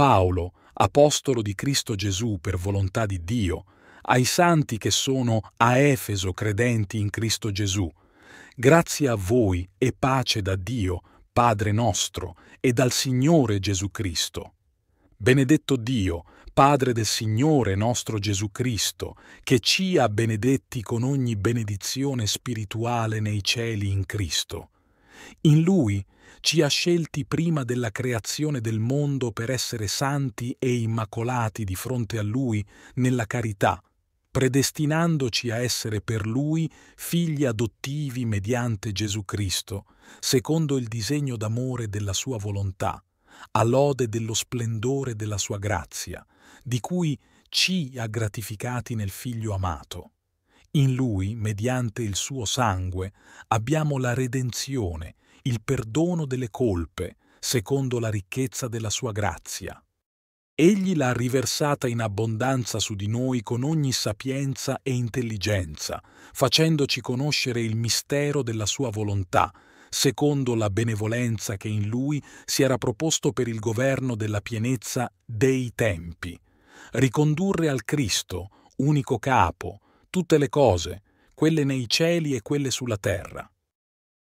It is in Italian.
Paolo, apostolo di Cristo Gesù per volontà di Dio, ai santi che sono a Efeso credenti in Cristo Gesù. Grazie a voi e pace da Dio, Padre nostro, e dal Signore Gesù Cristo. Benedetto Dio, Padre del Signore nostro Gesù Cristo, che ci ha benedetti con ogni benedizione spirituale nei cieli in Cristo in Lui ci ha scelti prima della creazione del mondo per essere santi e immacolati di fronte a Lui nella carità, predestinandoci a essere per Lui figli adottivi mediante Gesù Cristo, secondo il disegno d'amore della Sua volontà, a lode dello splendore della Sua grazia, di cui ci ha gratificati nel Figlio amato. In lui, mediante il suo sangue, abbiamo la redenzione, il perdono delle colpe, secondo la ricchezza della sua grazia. Egli l'ha riversata in abbondanza su di noi con ogni sapienza e intelligenza, facendoci conoscere il mistero della sua volontà, secondo la benevolenza che in lui si era proposto per il governo della pienezza dei tempi. Ricondurre al Cristo, unico capo, tutte le cose, quelle nei cieli e quelle sulla terra,